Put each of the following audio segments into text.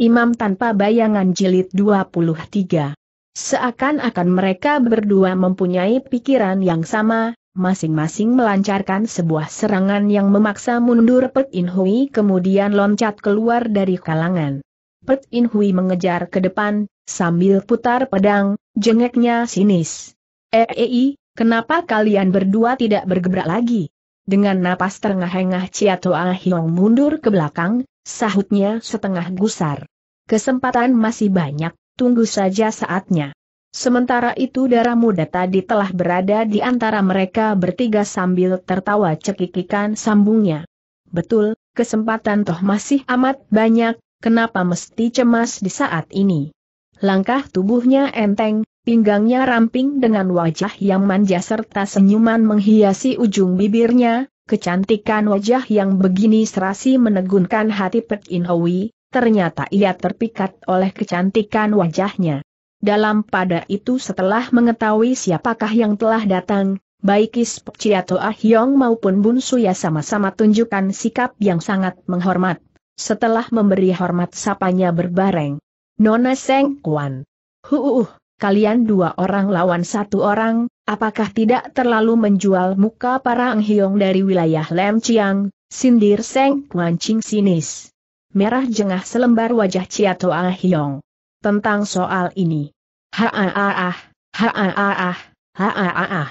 Imam tanpa bayangan jilid 23. Seakan-akan mereka berdua mempunyai pikiran yang sama, masing-masing melancarkan sebuah serangan yang memaksa mundur Pet In Hui kemudian loncat keluar dari kalangan. Pet In Hui mengejar ke depan, sambil putar pedang, jengeknya sinis. Eei, eh, eh, kenapa kalian berdua tidak bergebrak lagi? Dengan napas terengah-engah Chia Toa Hiong mundur ke belakang, sahutnya setengah gusar. Kesempatan masih banyak, tunggu saja saatnya. Sementara itu darah muda tadi telah berada di antara mereka bertiga sambil tertawa cekikikan sambungnya. Betul, kesempatan toh masih amat banyak, kenapa mesti cemas di saat ini? Langkah tubuhnya enteng, pinggangnya ramping dengan wajah yang manja serta senyuman menghiasi ujung bibirnya, kecantikan wajah yang begini serasi menegunkan hati Pek Inhoi, ternyata ia terpikat oleh kecantikan wajahnya. Dalam pada itu setelah mengetahui siapakah yang telah datang, baik Isp Ah Ahyong maupun Bun Suya sama-sama tunjukkan sikap yang sangat menghormat. Setelah memberi hormat sapanya berbareng. Nona Seng Kuan. Huuh, uh, uh, kalian dua orang lawan satu orang, apakah tidak terlalu menjual muka para Ang Hyong dari wilayah Lem Chiang, sindir Seng Kuan Ching sinis merah jengah selembar wajah Chia Toa Hiong. Tentang soal ini. Ha-ah-ah, ha ha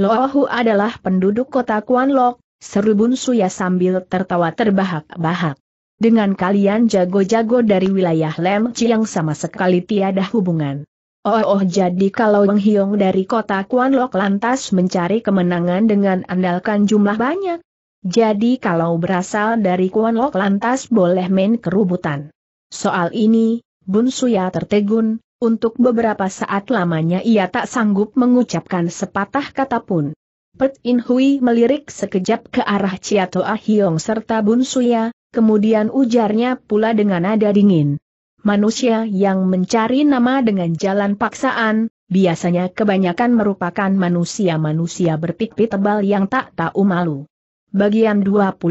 Lohu adalah penduduk kota Kuan Lok, seru Bun Suya sambil tertawa terbahak-bahak. Dengan kalian jago-jago dari wilayah Lem Chiang sama sekali tiada hubungan. Oh, oh jadi kalau Wang Hiong dari kota Kuan Lok lantas mencari kemenangan dengan andalkan jumlah banyak, jadi kalau berasal dari Kuanlok lantas boleh main kerubutan. Soal ini, Bun Suya tertegun, untuk beberapa saat lamanya ia tak sanggup mengucapkan sepatah kata pun. Pet In Hui melirik sekejap ke arah Chiato Ahyong serta Bun Suya, kemudian ujarnya pula dengan nada dingin. Manusia yang mencari nama dengan jalan paksaan, biasanya kebanyakan merupakan manusia-manusia berpikir tebal yang tak tahu malu. Bagian 26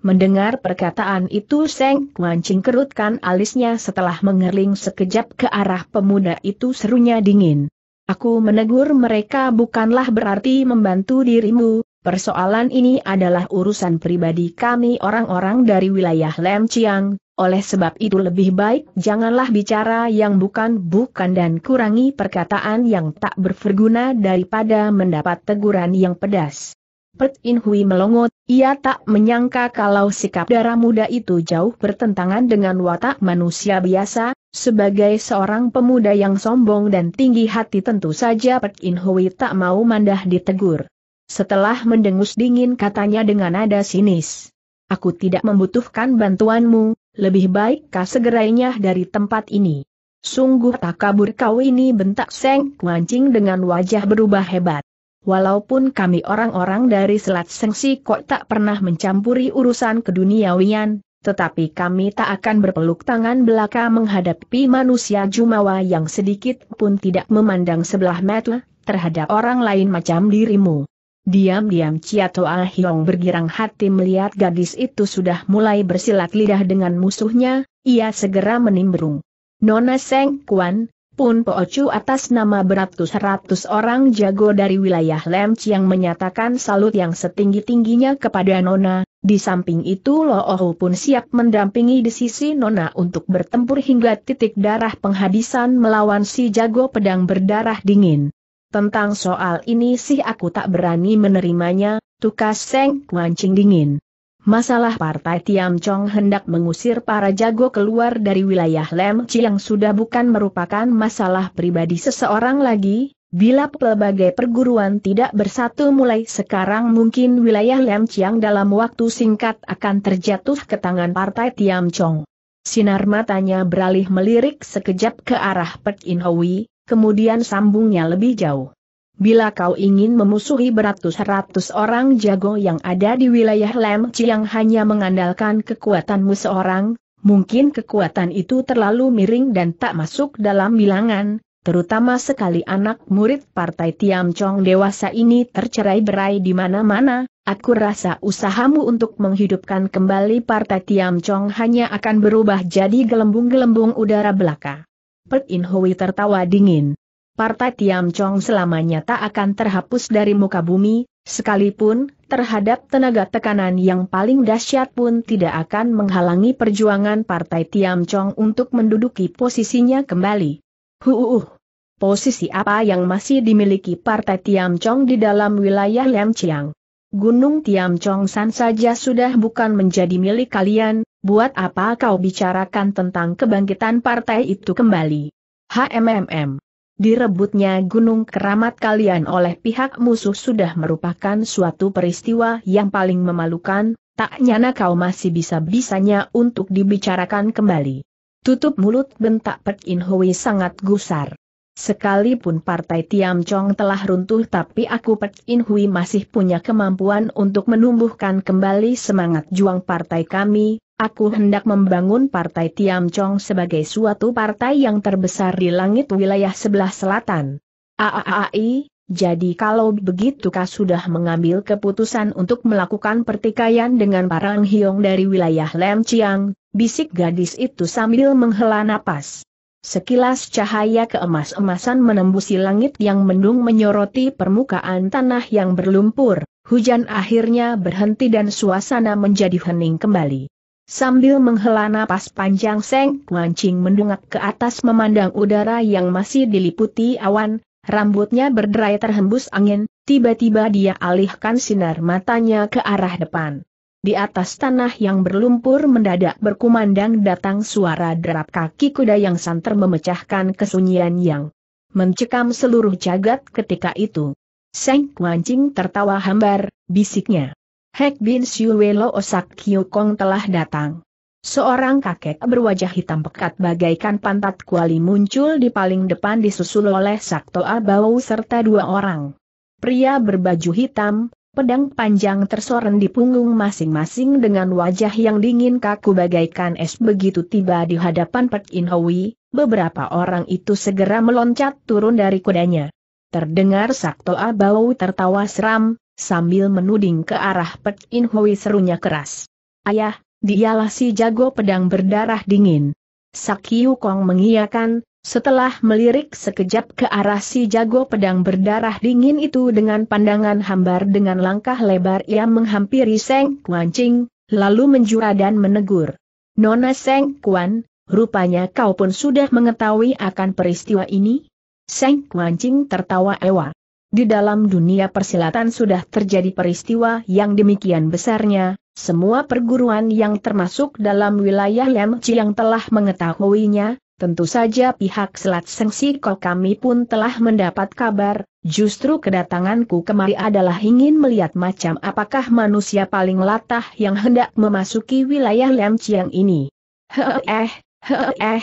Mendengar perkataan itu Seng Kuancing kerutkan alisnya setelah mengerling sekejap ke arah pemuda itu serunya dingin. Aku menegur mereka bukanlah berarti membantu dirimu, persoalan ini adalah urusan pribadi kami orang-orang dari wilayah Lem Chiang, oleh sebab itu lebih baik janganlah bicara yang bukan-bukan dan kurangi perkataan yang tak berguna daripada mendapat teguran yang pedas. Pet In Hui melongot, ia tak menyangka kalau sikap darah muda itu jauh bertentangan dengan watak manusia biasa, sebagai seorang pemuda yang sombong dan tinggi hati tentu saja Pet In Hui tak mau mandah ditegur. Setelah mendengus dingin katanya dengan nada sinis. Aku tidak membutuhkan bantuanmu, lebih baik kau segerainya dari tempat ini. Sungguh tak kabur kau ini bentak Seng Kuancing dengan wajah berubah hebat. Walaupun kami orang-orang dari Selat Sengsi kok tak pernah mencampuri urusan keduniawian, tetapi kami tak akan berpeluk tangan belaka menghadapi manusia Jumawa yang sedikit pun tidak memandang sebelah mata terhadap orang lain macam dirimu. Diam-diam Ciato Ahyong bergirang hati melihat gadis itu sudah mulai bersilat lidah dengan musuhnya, ia segera menimbrung. Nona Seng Kuan, pun Poocu atas nama beratus-ratus orang jago dari wilayah Lem yang menyatakan salut yang setinggi-tingginya kepada Nona, di samping itu Lo Ohu pun siap mendampingi di sisi Nona untuk bertempur hingga titik darah penghabisan melawan si jago pedang berdarah dingin. Tentang soal ini sih aku tak berani menerimanya, tukas Seng Kuancing dingin. Masalah Partai Tiam Chong hendak mengusir para jago keluar dari wilayah Lem Chi yang sudah bukan merupakan masalah pribadi seseorang lagi, bila pelbagai perguruan tidak bersatu mulai sekarang mungkin wilayah Lem Chiang dalam waktu singkat akan terjatuh ke tangan Partai Tiam Chong. Sinar matanya beralih melirik sekejap ke arah Pek In Hui, kemudian sambungnya lebih jauh. Bila kau ingin memusuhi beratus-ratus orang jago yang ada di wilayah Lem Chiang hanya mengandalkan kekuatanmu seorang, mungkin kekuatan itu terlalu miring dan tak masuk dalam bilangan, terutama sekali anak murid partai Tiam Chong dewasa ini tercerai berai di mana-mana, aku rasa usahamu untuk menghidupkan kembali partai Tiam Chong hanya akan berubah jadi gelembung-gelembung udara belaka. Pek In Hui tertawa dingin. Partai Tiam Chong selamanya tak akan terhapus dari muka bumi, sekalipun terhadap tenaga tekanan yang paling dahsyat pun tidak akan menghalangi perjuangan Partai Tiam Chong untuk menduduki posisinya kembali. Huuuh. Posisi apa yang masih dimiliki Partai Tiam Chong di dalam wilayah Lem Chiang? Gunung Tiam Chong San saja sudah bukan menjadi milik kalian, buat apa kau bicarakan tentang kebangkitan partai itu kembali? HMMM direbutnya gunung keramat kalian oleh pihak musuh sudah merupakan suatu peristiwa yang paling memalukan, tak nyana kau masih bisa-bisanya untuk dibicarakan kembali. Tutup mulut bentak Pek In Hui sangat gusar. Sekalipun partai Tiam Chong telah runtuh tapi aku Pek In Hui masih punya kemampuan untuk menumbuhkan kembali semangat juang partai kami, Aku hendak membangun Partai Tiam Chong sebagai suatu partai yang terbesar di langit wilayah sebelah selatan. AAAI, jadi kalau begitu kau sudah mengambil keputusan untuk melakukan pertikaian dengan Parang Hiong dari wilayah Lem Chiang, bisik gadis itu sambil menghela napas. Sekilas cahaya keemas-emasan menembusi langit yang mendung menyoroti permukaan tanah yang berlumpur, hujan akhirnya berhenti dan suasana menjadi hening kembali. Sambil menghela napas panjang Seng Kuancing mendungak ke atas memandang udara yang masih diliputi awan, rambutnya berderai terhembus angin, tiba-tiba dia alihkan sinar matanya ke arah depan. Di atas tanah yang berlumpur mendadak berkumandang datang suara derap kaki kuda yang santer memecahkan kesunyian yang mencekam seluruh jagat ketika itu. Seng Kuancing tertawa hambar, bisiknya. Hek Bin Siuwelo Osak Kong telah datang. Seorang kakek berwajah hitam pekat bagaikan pantat kuali muncul di paling depan disusul oleh Sakto Abau serta dua orang. Pria berbaju hitam, pedang panjang tersoren di punggung masing-masing dengan wajah yang dingin kaku bagaikan es begitu tiba di hadapan Pek In Hui, beberapa orang itu segera meloncat turun dari kudanya. Terdengar Sakto Abau tertawa seram, Sambil menuding ke arah Pek In Hui serunya keras. Ayah, dialah si jago pedang berdarah dingin. Sakyu Kong mengiyakan, setelah melirik sekejap ke arah si jago pedang berdarah dingin itu dengan pandangan hambar dengan langkah lebar ia menghampiri Seng Kuan Ching, lalu menjura dan menegur. Nona Seng Kuan, rupanya kau pun sudah mengetahui akan peristiwa ini? Seng Kuan Ching tertawa ewa. Di dalam dunia persilatan sudah terjadi peristiwa yang demikian besarnya, semua perguruan yang termasuk dalam wilayah Lem yang telah mengetahuinya, tentu saja pihak Selat Sengsi kami pun telah mendapat kabar, justru kedatanganku kemari adalah ingin melihat macam apakah manusia paling latah yang hendak memasuki wilayah Lem yang ini. Heh eh, heh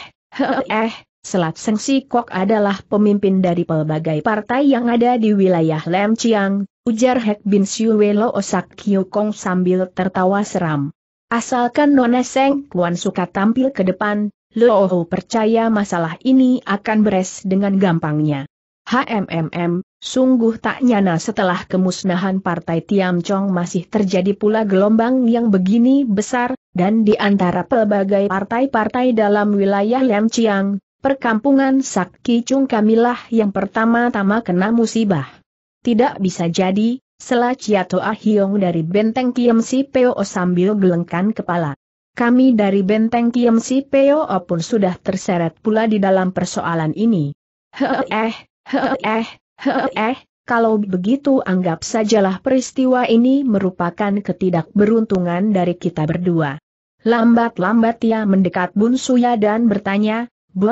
heh Selat Seng Si Kok adalah pemimpin dari pelbagai partai yang ada di wilayah Lem Chiang, ujar Hek Bin Siuwelo Osak Kong sambil tertawa seram. Asalkan Nona Seng Kuan suka tampil ke depan, Ho percaya masalah ini akan beres dengan gampangnya. HMMM, sungguh tak nyana setelah kemusnahan Partai Tiam Chong masih terjadi pula gelombang yang begini besar, dan di antara pelbagai partai-partai dalam wilayah Lem Chiang, Perkampungan Sakki Chung kamilah yang pertama-tama kena musibah. Tidak bisa jadi, selah Ciato Hiong dari Benteng Kiem Si Peo sambil gelengkan kepala. Kami dari Benteng Kiem Si Peo pun sudah terseret pula di dalam persoalan ini. Heeh, eh, heeh, eh, eh, kalau begitu anggap sajalah peristiwa ini merupakan ketidakberuntungan dari kita berdua. Lambat-lambat ia mendekat Bun Suya dan bertanya,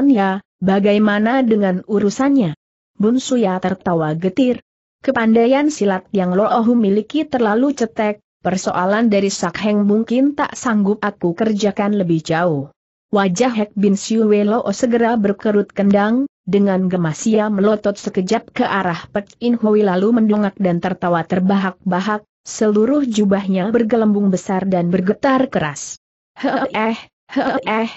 ya, bagaimana dengan urusannya? Bun Suya tertawa getir. Kepandaian silat yang Loohu miliki terlalu cetek, persoalan dari Sakheng mungkin tak sanggup aku kerjakan lebih jauh. Wajah Hek Bin Siwe Loo segera berkerut kendang, dengan gemas ia melotot sekejap ke arah Pek In Hui lalu mendongak dan tertawa terbahak-bahak, seluruh jubahnya bergelembung besar dan bergetar keras. Heeh, eh, heeh.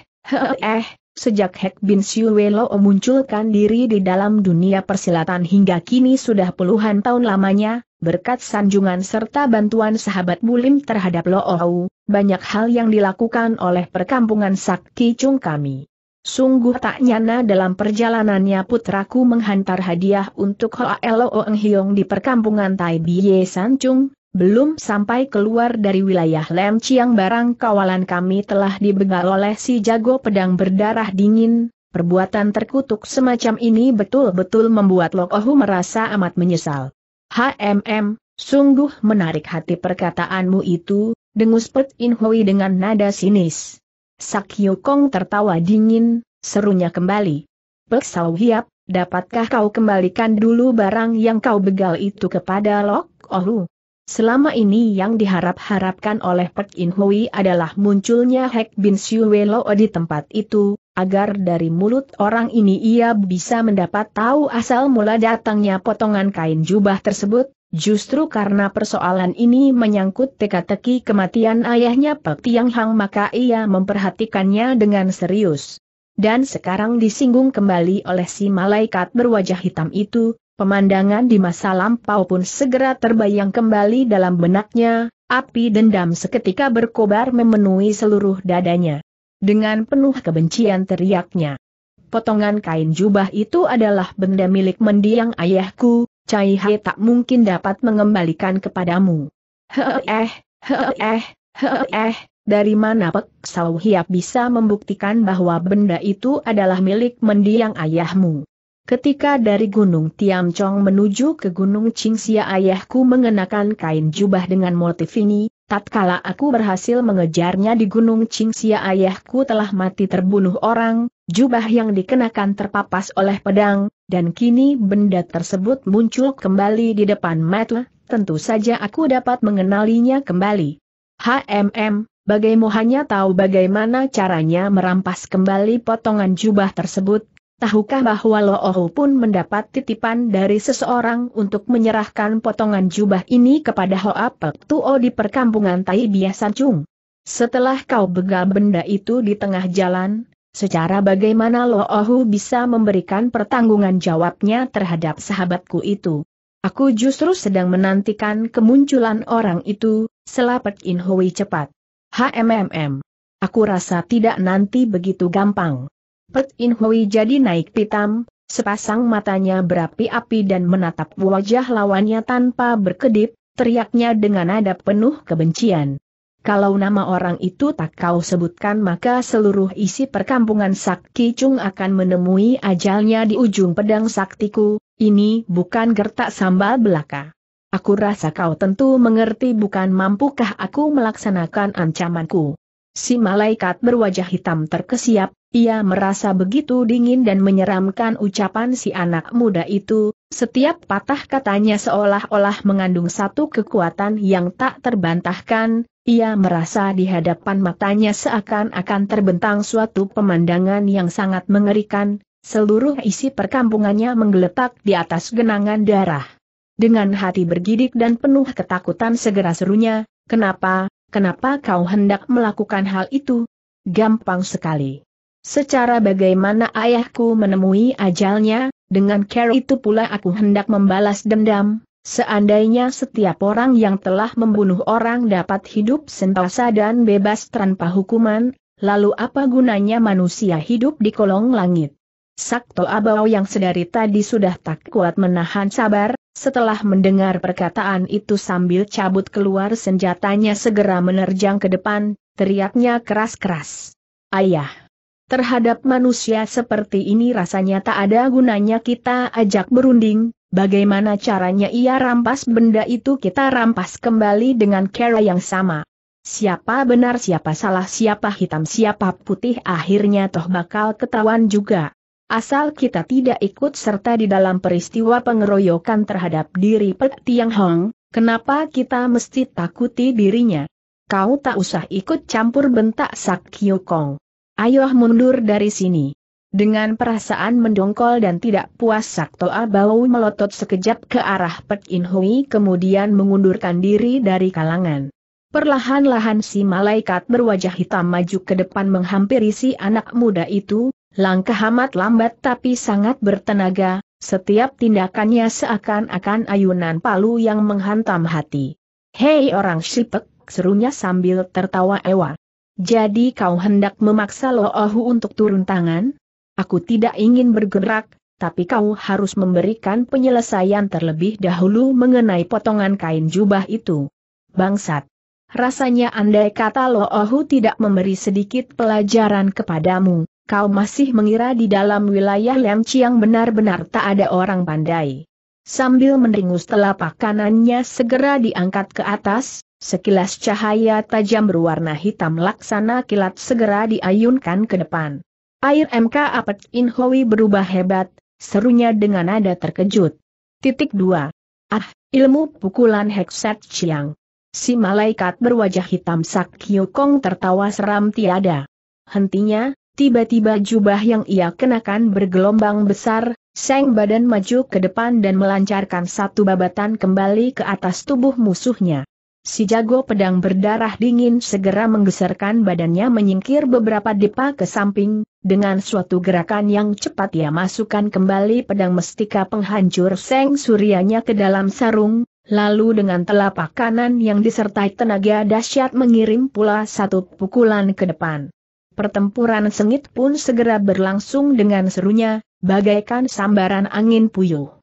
eh, Sejak Hek Bin Siuwelo munculkan diri di dalam dunia persilatan hingga kini sudah puluhan tahun lamanya, berkat sanjungan serta bantuan sahabat Bulim terhadap Looau, banyak hal yang dilakukan oleh perkampungan Sakti Chung kami. Sungguh tak nyana dalam perjalanannya putraku menghantar hadiah untuk Hoa Lo Eng Hiong di perkampungan Tai Biye San Chung, belum sampai keluar dari wilayah Lem Chiang barang kawalan kami telah dibegal oleh si jago pedang berdarah dingin, perbuatan terkutuk semacam ini betul-betul membuat Ohu merasa amat menyesal. HMM, sungguh menarik hati perkataanmu itu, dengus Pet In Hui dengan nada sinis. Sak Kong tertawa dingin, serunya kembali. Pek Sau Hiap, dapatkah kau kembalikan dulu barang yang kau begal itu kepada Lok Ohu? Selama ini yang diharap-harapkan oleh Pek In Hui adalah munculnya Hek Bin Siuwelo di tempat itu, agar dari mulut orang ini ia bisa mendapat tahu asal mula datangnya potongan kain jubah tersebut, Justru karena persoalan ini menyangkut teka-teki kematian ayahnya Pek Tiang Hang maka ia memperhatikannya dengan serius. Dan sekarang disinggung kembali oleh si malaikat berwajah hitam itu, Pemandangan di masa lampau pun segera terbayang kembali dalam benaknya, api dendam seketika berkobar memenuhi seluruh dadanya. Dengan penuh kebencian teriaknya. Potongan kain jubah itu adalah benda milik mendiang ayahku, Cai Hai tak mungkin dapat mengembalikan kepadamu. Heeh, eh, heeh, eh, heeh, eh, dari mana Pek Sau Hiap bisa membuktikan bahwa benda itu adalah milik mendiang ayahmu? Ketika dari Gunung Tiamcong menuju ke Gunung Qingxia ayahku mengenakan kain jubah dengan motif ini, tatkala aku berhasil mengejarnya di Gunung Qingxia ayahku telah mati terbunuh orang, jubah yang dikenakan terpapas oleh pedang, dan kini benda tersebut muncul kembali di depan mata, tentu saja aku dapat mengenalinya kembali. HMM, Bagaimu hanya tahu bagaimana caranya merampas kembali potongan jubah tersebut, tahukah bahwa Lo Loohu pun mendapat titipan dari seseorang untuk menyerahkan potongan jubah ini kepada Hoa Pek Tuo di perkampungan Tai Biasa Cung? Setelah kau begal benda itu di tengah jalan, secara bagaimana Lo Loohu bisa memberikan pertanggungan jawabnya terhadap sahabatku itu? Aku justru sedang menantikan kemunculan orang itu, selapet In Hui cepat. HMMM. Aku rasa tidak nanti begitu gampang. Pet In Hui jadi naik pitam, sepasang matanya berapi-api dan menatap wajah lawannya tanpa berkedip, teriaknya dengan nada penuh kebencian. Kalau nama orang itu tak kau sebutkan maka seluruh isi perkampungan Sakti Chung akan menemui ajalnya di ujung pedang saktiku, ini bukan gertak sambal belaka. Aku rasa kau tentu mengerti bukan mampukah aku melaksanakan ancamanku. Si malaikat berwajah hitam terkesiap, ia merasa begitu dingin dan menyeramkan ucapan si anak muda itu, setiap patah katanya seolah-olah mengandung satu kekuatan yang tak terbantahkan, ia merasa di hadapan matanya seakan-akan terbentang suatu pemandangan yang sangat mengerikan, seluruh isi perkampungannya menggeletak di atas genangan darah. Dengan hati bergidik dan penuh ketakutan segera serunya, kenapa, kenapa kau hendak melakukan hal itu? Gampang sekali. Secara bagaimana ayahku menemui ajalnya, dengan care itu pula aku hendak membalas dendam, seandainya setiap orang yang telah membunuh orang dapat hidup sentosa dan bebas tanpa hukuman, lalu apa gunanya manusia hidup di kolong langit? Sakto Abau yang sedari tadi sudah tak kuat menahan sabar, setelah mendengar perkataan itu sambil cabut keluar senjatanya segera menerjang ke depan, teriaknya keras-keras. Ayah! Terhadap manusia seperti ini rasanya tak ada gunanya kita ajak berunding, bagaimana caranya ia rampas benda itu kita rampas kembali dengan cara yang sama. Siapa benar siapa salah siapa hitam siapa putih akhirnya toh bakal ketahuan juga. Asal kita tidak ikut serta di dalam peristiwa pengeroyokan terhadap diri Pek Tiang Hong, kenapa kita mesti takuti dirinya? Kau tak usah ikut campur bentak Sak Kong. Ayo mundur dari sini. Dengan perasaan mendongkol dan tidak puas Sakto Abau melotot sekejap ke arah Pek In Hui kemudian mengundurkan diri dari kalangan. Perlahan-lahan si malaikat berwajah hitam maju ke depan menghampiri si anak muda itu, langkah amat lambat tapi sangat bertenaga, setiap tindakannya seakan-akan ayunan palu yang menghantam hati. Hei orang sipek, serunya sambil tertawa ewa. Jadi kau hendak memaksa Lo Ohu untuk turun tangan? Aku tidak ingin bergerak, tapi kau harus memberikan penyelesaian terlebih dahulu mengenai potongan kain jubah itu. Bangsat. Rasanya andai kata Lo Ohu tidak memberi sedikit pelajaran kepadamu, kau masih mengira di dalam wilayah Lemci yang benar-benar tak ada orang pandai. Sambil mendingus telapak kanannya segera diangkat ke atas, Sekilas cahaya tajam berwarna hitam laksana kilat segera diayunkan ke depan. Air MK Apet In Hoi berubah hebat, serunya dengan nada terkejut. Titik 2. Ah, ilmu pukulan Hekset Chiang. Si malaikat berwajah hitam Sak Kong tertawa seram tiada. Hentinya, tiba-tiba jubah yang ia kenakan bergelombang besar, seng badan maju ke depan dan melancarkan satu babatan kembali ke atas tubuh musuhnya. Si jago pedang berdarah dingin segera menggeserkan badannya menyingkir beberapa depa ke samping, dengan suatu gerakan yang cepat ia masukkan kembali pedang mestika penghancur seng surianya ke dalam sarung, lalu dengan telapak kanan yang disertai tenaga dahsyat mengirim pula satu pukulan ke depan. Pertempuran sengit pun segera berlangsung dengan serunya, bagaikan sambaran angin puyuh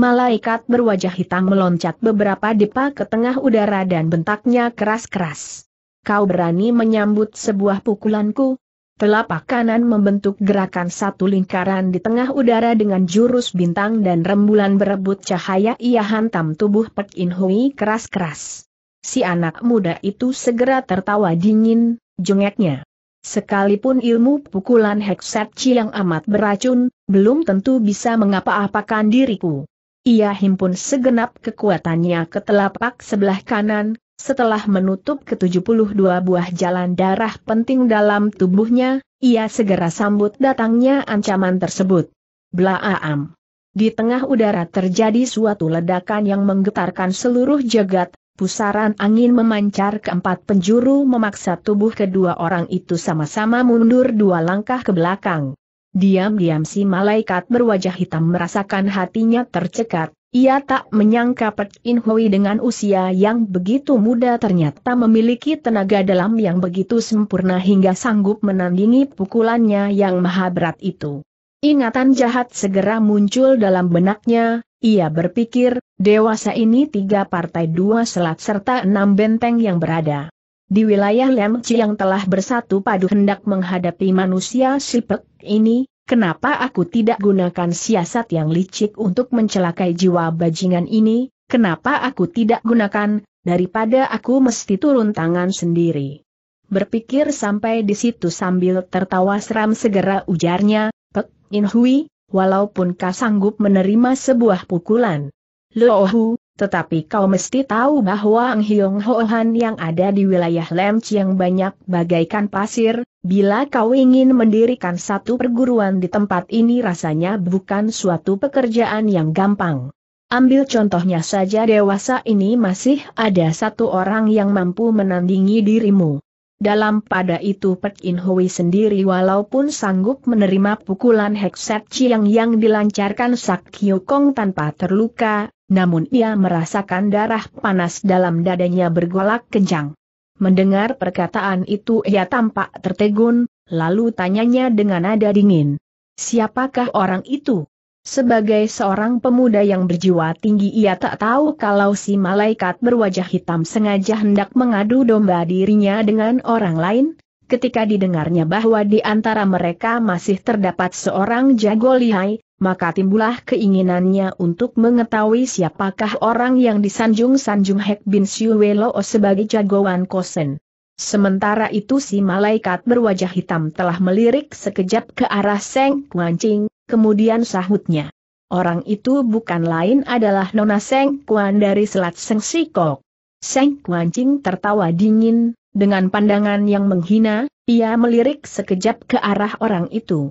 malaikat berwajah hitam meloncat beberapa depa ke tengah udara dan bentaknya keras-keras. Kau berani menyambut sebuah pukulanku? Telapak kanan membentuk gerakan satu lingkaran di tengah udara dengan jurus bintang dan rembulan berebut cahaya ia hantam tubuh Pek In Hui keras-keras. Si anak muda itu segera tertawa dingin, jengeknya. Sekalipun ilmu pukulan Hekset Chi yang amat beracun, belum tentu bisa mengapa-apakan diriku. Ia himpun segenap kekuatannya ke telapak sebelah kanan, setelah menutup ke-72 buah jalan darah penting dalam tubuhnya, ia segera sambut datangnya ancaman tersebut. Blaaam. Di tengah udara terjadi suatu ledakan yang menggetarkan seluruh jagat, pusaran angin memancar ke empat penjuru memaksa tubuh kedua orang itu sama-sama mundur dua langkah ke belakang. Diam-diam si malaikat berwajah hitam merasakan hatinya tercekat, ia tak menyangka Pek In Hui dengan usia yang begitu muda ternyata memiliki tenaga dalam yang begitu sempurna hingga sanggup menandingi pukulannya yang maha berat itu. Ingatan jahat segera muncul dalam benaknya, ia berpikir, dewasa ini tiga partai dua selat serta enam benteng yang berada di wilayah Lemci yang telah bersatu padu hendak menghadapi manusia sipek ini, kenapa aku tidak gunakan siasat yang licik untuk mencelakai jiwa bajingan ini, kenapa aku tidak gunakan, daripada aku mesti turun tangan sendiri. Berpikir sampai di situ sambil tertawa seram segera ujarnya, Pek In Hui, walaupun kau sanggup menerima sebuah pukulan. Lohu, tetapi kau mesti tahu bahwa Ang Hiong Hohan yang ada di wilayah Lem Chiang banyak bagaikan pasir, bila kau ingin mendirikan satu perguruan di tempat ini rasanya bukan suatu pekerjaan yang gampang. Ambil contohnya saja dewasa ini masih ada satu orang yang mampu menandingi dirimu. Dalam pada itu Pek In Hui sendiri walaupun sanggup menerima pukulan Hekset Chiang yang dilancarkan Sak Kong tanpa terluka, namun ia merasakan darah panas dalam dadanya bergolak kencang. Mendengar perkataan itu ia tampak tertegun, lalu tanyanya dengan nada dingin. Siapakah orang itu? Sebagai seorang pemuda yang berjiwa tinggi ia tak tahu kalau si malaikat berwajah hitam sengaja hendak mengadu domba dirinya dengan orang lain, ketika didengarnya bahwa di antara mereka masih terdapat seorang jago lihai, maka timbullah keinginannya untuk mengetahui siapakah orang yang disanjung-sanjung Hek Bin Siwe sebagai jagoan Kosen. Sementara itu si malaikat berwajah hitam telah melirik sekejap ke arah Seng Kuancing, kemudian sahutnya. Orang itu bukan lain adalah Nona Seng Kuan dari Selat Seng Sikok. Seng Kuancing tertawa dingin, dengan pandangan yang menghina, ia melirik sekejap ke arah orang itu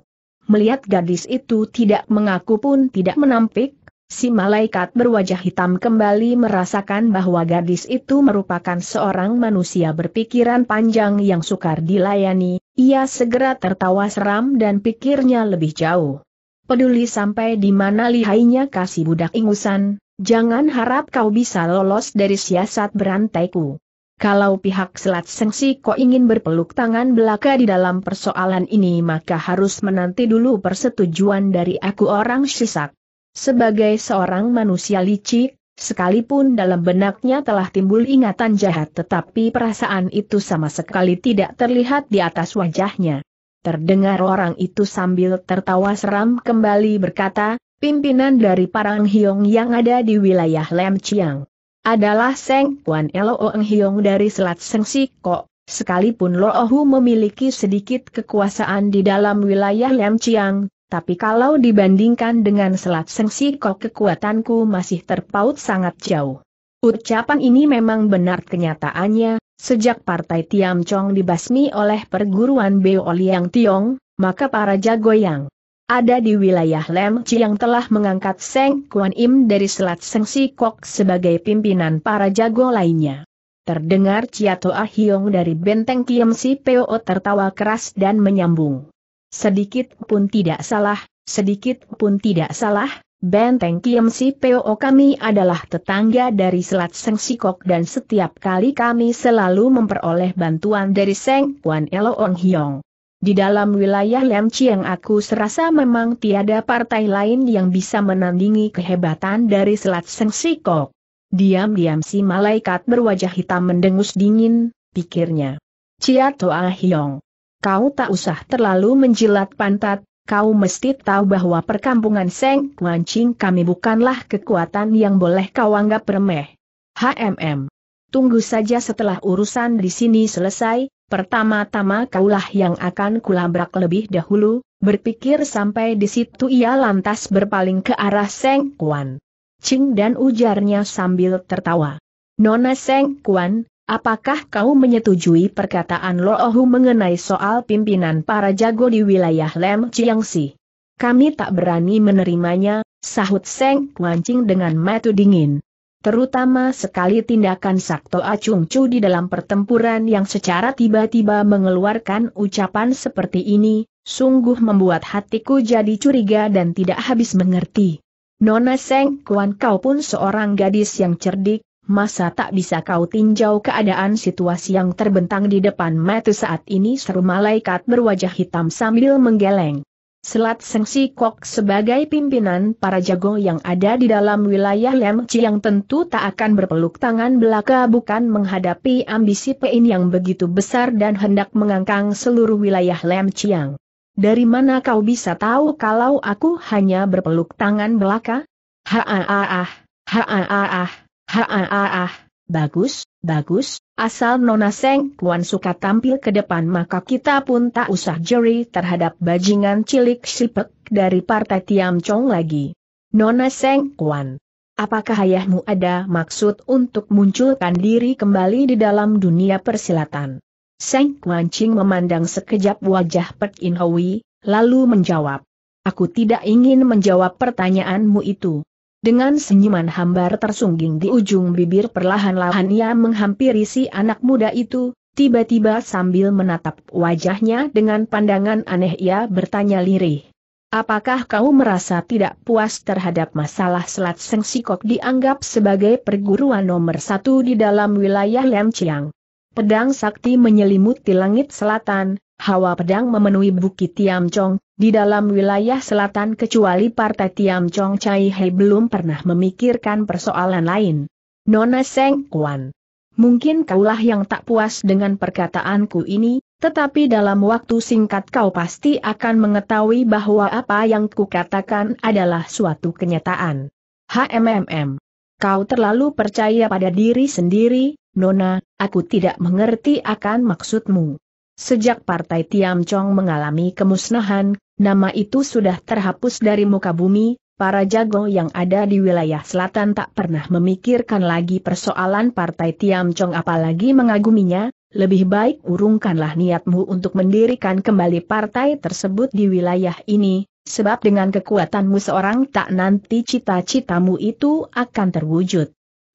melihat gadis itu tidak mengaku pun tidak menampik, si malaikat berwajah hitam kembali merasakan bahwa gadis itu merupakan seorang manusia berpikiran panjang yang sukar dilayani, ia segera tertawa seram dan pikirnya lebih jauh. Peduli sampai di mana lihainya kasih budak ingusan, jangan harap kau bisa lolos dari siasat berantaiku. Kalau pihak Selat Sengsi kok ingin berpeluk tangan belaka di dalam persoalan ini maka harus menanti dulu persetujuan dari aku orang Shisak. Sebagai seorang manusia licik, sekalipun dalam benaknya telah timbul ingatan jahat tetapi perasaan itu sama sekali tidak terlihat di atas wajahnya. Terdengar orang itu sambil tertawa seram kembali berkata, pimpinan dari Parang Hiong yang ada di wilayah Lem Chiang adalah Seng Wan Loo Oeng Hiong dari Selat Sengsi Kok. Sekalipun Loohu memiliki sedikit kekuasaan di dalam wilayah Lam Chiang, tapi kalau dibandingkan dengan Selat Sengsi Kok kekuatanku masih terpaut sangat jauh. Ucapan ini memang benar kenyataannya, sejak partai Tiam Chong dibasmi oleh perguruan Beo Liang Tiong, maka para jago yang ada di wilayah Lem Chi yang telah mengangkat Seng Kuan Im dari Selat Seng Si Kok sebagai pimpinan para jago lainnya. Terdengar Ciato Hiong dari benteng Kiem Si Peo tertawa keras dan menyambung. Sedikit pun tidak salah, sedikit pun tidak salah, benteng Kiem Si Peo kami adalah tetangga dari Selat Seng Si Kok dan setiap kali kami selalu memperoleh bantuan dari Seng Kuan Elo Ong Hyong. Di dalam wilayah yang aku serasa memang tiada partai lain yang bisa menandingi kehebatan dari Selat Sengsikok. Diam-diam si malaikat berwajah hitam mendengus dingin, pikirnya. Chia Toa Hiong. Kau tak usah terlalu menjilat pantat, kau mesti tahu bahwa perkampungan Seng Kuancing kami bukanlah kekuatan yang boleh kau anggap remeh. HMM. Tunggu saja setelah urusan di sini selesai, Pertama-tama kaulah yang akan kulabrak lebih dahulu, berpikir sampai di situ ia lantas berpaling ke arah Seng Kuan. Cing dan ujarnya sambil tertawa. Nona Seng Kuan, apakah kau menyetujui perkataan Lo Ohu mengenai soal pimpinan para jago di wilayah Lem Chiangsi? Kami tak berani menerimanya, sahut Seng Kuan Cing dengan mata dingin terutama sekali tindakan Sakto Acung Chu di dalam pertempuran yang secara tiba-tiba mengeluarkan ucapan seperti ini, sungguh membuat hatiku jadi curiga dan tidak habis mengerti. Nona Seng Kuan kau pun seorang gadis yang cerdik, masa tak bisa kau tinjau keadaan situasi yang terbentang di depan mata saat ini seru malaikat berwajah hitam sambil menggeleng. Selat Sengsi Kok sebagai pimpinan para jago yang ada di dalam wilayah Lem Chiang tentu tak akan berpeluk tangan belaka bukan menghadapi ambisi Pein yang begitu besar dan hendak mengangkang seluruh wilayah Lem Chiang. Dari mana kau bisa tahu kalau aku hanya berpeluk tangan belaka? Ha ah ah ah, ha ah ah ah, ha ah ah ah, bagus, bagus, Asal Nona Seng Kuan suka tampil ke depan maka kita pun tak usah jeri terhadap bajingan cilik sipek dari partai Tiam Chong lagi. Nona Seng Kuan, apakah ayahmu ada maksud untuk munculkan diri kembali di dalam dunia persilatan? Seng Kuan Ching memandang sekejap wajah Pek In Hui, lalu menjawab. Aku tidak ingin menjawab pertanyaanmu itu. Dengan senyuman hambar tersungging di ujung bibir perlahan-lahan ia menghampiri si anak muda itu, tiba-tiba sambil menatap wajahnya dengan pandangan aneh ia bertanya lirih. Apakah kau merasa tidak puas terhadap masalah Selat Seng Sikok dianggap sebagai perguruan nomor satu di dalam wilayah Lemciang? Pedang sakti menyelimuti langit selatan, hawa pedang memenuhi bukit Tiamcong, di dalam wilayah selatan kecuali Partai Tiam Chong Chai He belum pernah memikirkan persoalan lain. Nona Seng Kuan. Mungkin kaulah yang tak puas dengan perkataanku ini, tetapi dalam waktu singkat kau pasti akan mengetahui bahwa apa yang kukatakan adalah suatu kenyataan. HMMM. Kau terlalu percaya pada diri sendiri, Nona, aku tidak mengerti akan maksudmu. Sejak Partai Tiam Chong mengalami kemusnahan, Nama itu sudah terhapus dari muka bumi, para jago yang ada di wilayah selatan tak pernah memikirkan lagi persoalan Partai Tiam Chong apalagi mengaguminya, lebih baik urungkanlah niatmu untuk mendirikan kembali partai tersebut di wilayah ini, sebab dengan kekuatanmu seorang tak nanti cita-citamu itu akan terwujud.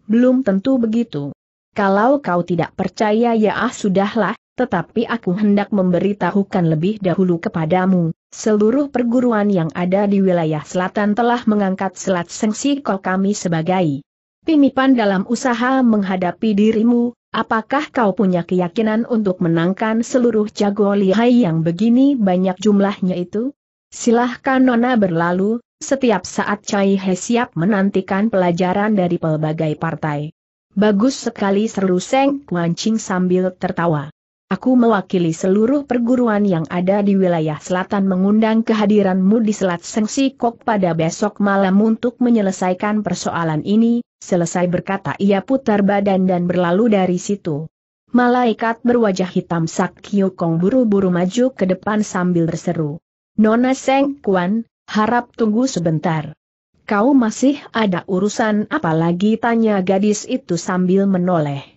Belum tentu begitu. Kalau kau tidak percaya ya ah sudahlah, tetapi aku hendak memberitahukan lebih dahulu kepadamu, Seluruh perguruan yang ada di wilayah selatan telah mengangkat Selat Sengsi kau kami sebagai pimpinan dalam usaha menghadapi dirimu, apakah kau punya keyakinan untuk menangkan seluruh jago lihai yang begini banyak jumlahnya itu? Silahkan Nona berlalu, setiap saat Cai He siap menantikan pelajaran dari pelbagai partai. Bagus sekali seru Seng Kuan Ching sambil tertawa. Aku mewakili seluruh perguruan yang ada di wilayah selatan mengundang kehadiranmu di Selat Sengsi Kok pada besok malam untuk menyelesaikan persoalan ini, selesai berkata ia putar badan dan berlalu dari situ. Malaikat berwajah hitam Sakyo Kong buru-buru maju ke depan sambil berseru. Nona Seng Kuan, harap tunggu sebentar. Kau masih ada urusan Apalagi tanya gadis itu sambil menoleh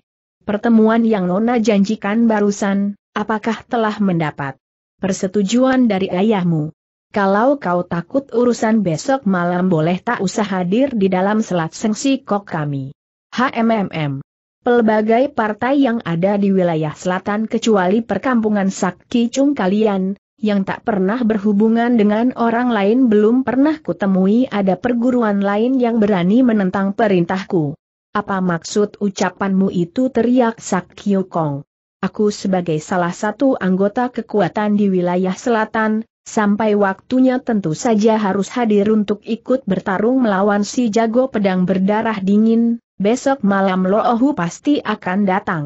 pertemuan yang Nona janjikan barusan, apakah telah mendapat persetujuan dari ayahmu? Kalau kau takut urusan besok malam boleh tak usah hadir di dalam selat sengsi kok kami. HMMM. Pelbagai partai yang ada di wilayah selatan kecuali perkampungan Sakti Chung kalian, yang tak pernah berhubungan dengan orang lain belum pernah kutemui ada perguruan lain yang berani menentang perintahku. Apa maksud ucapanmu itu teriak Sak Sakyo Kong? Aku sebagai salah satu anggota kekuatan di wilayah selatan, sampai waktunya tentu saja harus hadir untuk ikut bertarung melawan si jago pedang berdarah dingin, besok malam Lo Loohu pasti akan datang.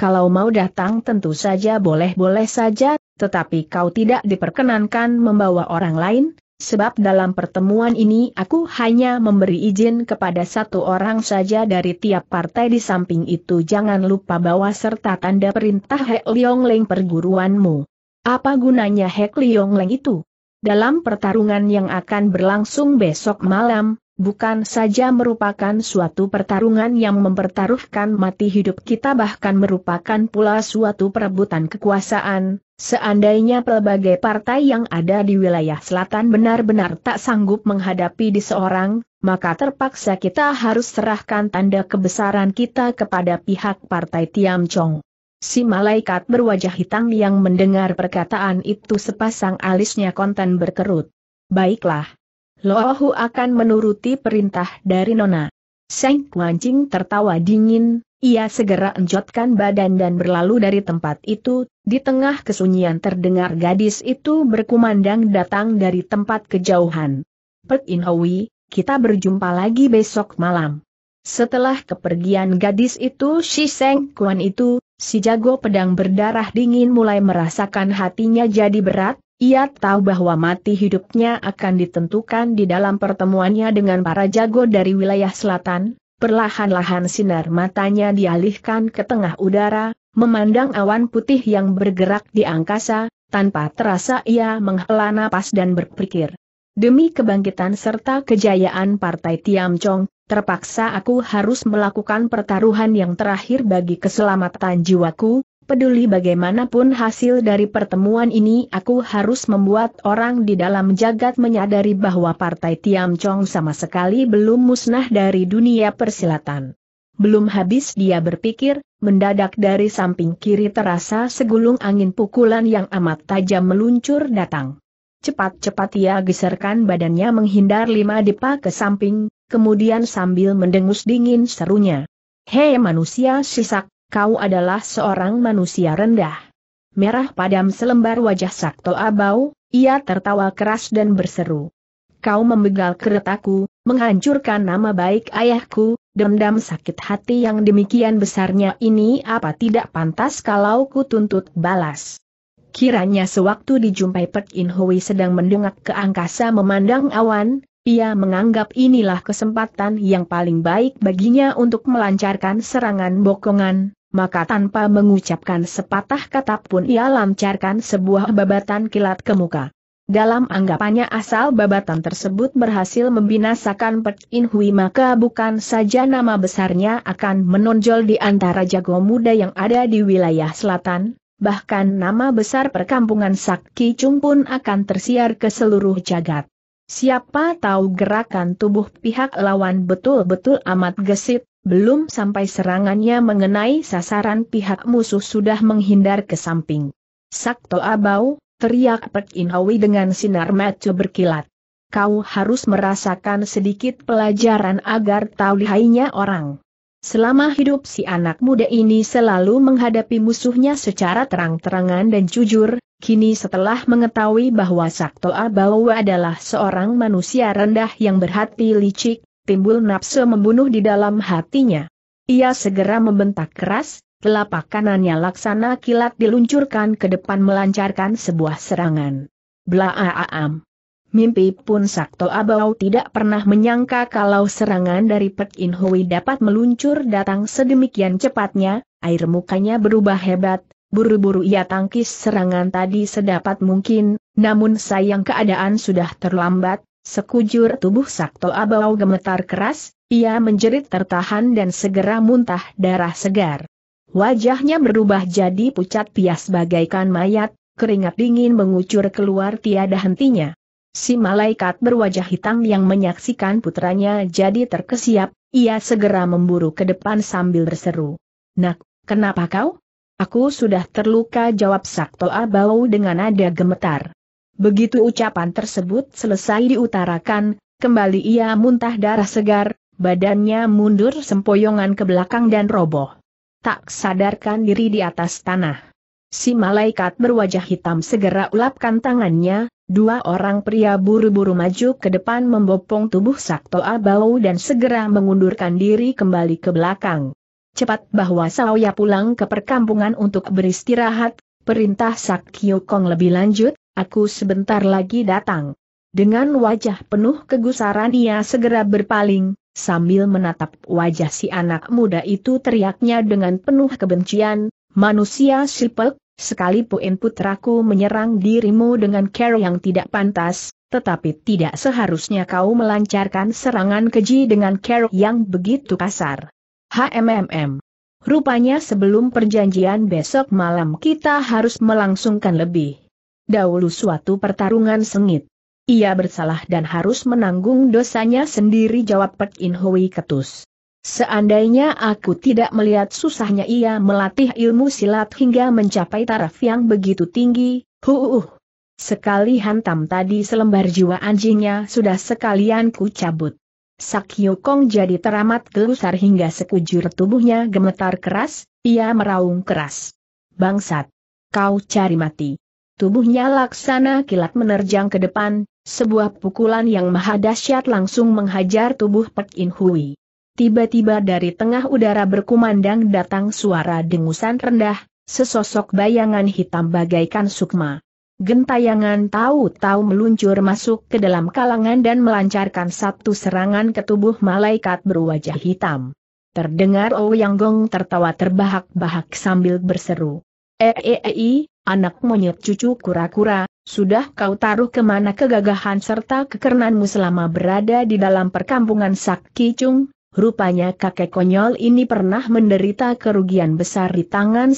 Kalau mau datang tentu saja boleh-boleh saja, tetapi kau tidak diperkenankan membawa orang lain, sebab dalam pertemuan ini aku hanya memberi izin kepada satu orang saja dari tiap partai di samping itu jangan lupa bawa serta tanda perintah Hek Liong Leng perguruanmu. Apa gunanya Hek Liong Leng itu? Dalam pertarungan yang akan berlangsung besok malam, bukan saja merupakan suatu pertarungan yang mempertaruhkan mati hidup kita bahkan merupakan pula suatu perebutan kekuasaan, seandainya pelbagai partai yang ada di wilayah selatan benar-benar tak sanggup menghadapi di seorang, maka terpaksa kita harus serahkan tanda kebesaran kita kepada pihak partai Tiam Chong. Si malaikat berwajah hitam yang mendengar perkataan itu sepasang alisnya konten berkerut. Baiklah, Lohu akan menuruti perintah dari Nona. Seng Kuancing tertawa dingin, ia segera enjotkan badan dan berlalu dari tempat itu, di tengah kesunyian terdengar gadis itu berkumandang datang dari tempat kejauhan. Pek In Hui, kita berjumpa lagi besok malam. Setelah kepergian gadis itu si Seng Kuan itu, si jago pedang berdarah dingin mulai merasakan hatinya jadi berat, ia tahu bahwa mati hidupnya akan ditentukan di dalam pertemuannya dengan para jago dari wilayah selatan, perlahan-lahan sinar matanya dialihkan ke tengah udara, memandang awan putih yang bergerak di angkasa, tanpa terasa ia menghela napas dan berpikir. Demi kebangkitan serta kejayaan Partai Tiam Chong, terpaksa aku harus melakukan pertaruhan yang terakhir bagi keselamatan jiwaku, peduli bagaimanapun hasil dari pertemuan ini aku harus membuat orang di dalam jagat menyadari bahwa partai Tiam Chong sama sekali belum musnah dari dunia persilatan. Belum habis dia berpikir, mendadak dari samping kiri terasa segulung angin pukulan yang amat tajam meluncur datang. Cepat-cepat ia geserkan badannya menghindar lima depa ke samping, kemudian sambil mendengus dingin serunya. Hei manusia sisak, kau adalah seorang manusia rendah. Merah padam selembar wajah Sakto Abau, ia tertawa keras dan berseru. Kau membegal keretaku, menghancurkan nama baik ayahku, dendam sakit hati yang demikian besarnya ini apa tidak pantas kalau ku tuntut balas. Kiranya sewaktu dijumpai Pek In Hui sedang mendongak ke angkasa memandang awan, ia menganggap inilah kesempatan yang paling baik baginya untuk melancarkan serangan bokongan, maka tanpa mengucapkan sepatah kata pun ia lancarkan sebuah babatan kilat ke muka. Dalam anggapannya asal babatan tersebut berhasil membinasakan Pek In Hui maka bukan saja nama besarnya akan menonjol di antara jago muda yang ada di wilayah selatan, bahkan nama besar perkampungan Sakki Chung pun akan tersiar ke seluruh jagat. Siapa tahu gerakan tubuh pihak lawan betul-betul amat gesit, belum sampai serangannya mengenai sasaran pihak musuh sudah menghindar ke samping. Sakto Abau, teriak Pek Inhawi dengan sinar mata berkilat. Kau harus merasakan sedikit pelajaran agar tahu lihainya orang. Selama hidup si anak muda ini selalu menghadapi musuhnya secara terang-terangan dan jujur, kini setelah mengetahui bahwa Sakto Abau adalah seorang manusia rendah yang berhati licik, timbul nafsu membunuh di dalam hatinya. Ia segera membentak keras, telapak kanannya laksana kilat diluncurkan ke depan melancarkan sebuah serangan. Blaaam. Mimpi pun Sakto Abau tidak pernah menyangka kalau serangan dari Pek In Hui dapat meluncur datang sedemikian cepatnya, air mukanya berubah hebat, buru-buru ia tangkis serangan tadi sedapat mungkin, namun sayang keadaan sudah terlambat, Sekujur tubuh Sakto Abau gemetar keras, ia menjerit tertahan dan segera muntah darah segar. Wajahnya berubah jadi pucat pias bagaikan mayat, keringat dingin mengucur keluar tiada hentinya. Si malaikat berwajah hitam yang menyaksikan putranya jadi terkesiap, ia segera memburu ke depan sambil berseru. Nak, kenapa kau? Aku sudah terluka jawab Sakto Abau dengan nada gemetar. Begitu ucapan tersebut selesai diutarakan, kembali ia muntah darah segar, badannya mundur sempoyongan ke belakang dan roboh. Tak sadarkan diri di atas tanah. Si malaikat berwajah hitam segera ulapkan tangannya, dua orang pria buru-buru maju ke depan membopong tubuh Sakto Abau dan segera mengundurkan diri kembali ke belakang. Cepat bahwa Saoya pulang ke perkampungan untuk beristirahat, perintah Kong lebih lanjut, aku sebentar lagi datang. Dengan wajah penuh kegusaran ia segera berpaling, sambil menatap wajah si anak muda itu teriaknya dengan penuh kebencian, manusia silpek, sekalipun putraku menyerang dirimu dengan cara yang tidak pantas, tetapi tidak seharusnya kau melancarkan serangan keji dengan cara yang begitu kasar. HMMM. Rupanya sebelum perjanjian besok malam kita harus melangsungkan lebih dahulu suatu pertarungan sengit. Ia bersalah dan harus menanggung dosanya sendiri jawab Pek In Hui ketus. Seandainya aku tidak melihat susahnya ia melatih ilmu silat hingga mencapai taraf yang begitu tinggi, huuh. Sekali hantam tadi selembar jiwa anjingnya sudah sekalian ku cabut. Sakyo Kong jadi teramat gelusar hingga sekujur tubuhnya gemetar keras, ia meraung keras. Bangsat! Kau cari mati! Tubuhnya laksana kilat menerjang ke depan, sebuah pukulan yang maha dahsyat langsung menghajar tubuh Pek In Hui. Tiba-tiba dari tengah udara berkumandang datang suara dengusan rendah, sesosok bayangan hitam bagaikan sukma. Gentayangan tahu-tahu meluncur masuk ke dalam kalangan dan melancarkan satu serangan ke tubuh malaikat berwajah hitam. Terdengar Ouyang Gong tertawa terbahak-bahak sambil berseru. Eei, eh, eh, eh, anak monyet cucu kura-kura, sudah kau taruh kemana kegagahan serta kekernanmu selama berada di dalam perkampungan Chung? Rupanya kakek konyol ini pernah menderita kerugian besar di tangan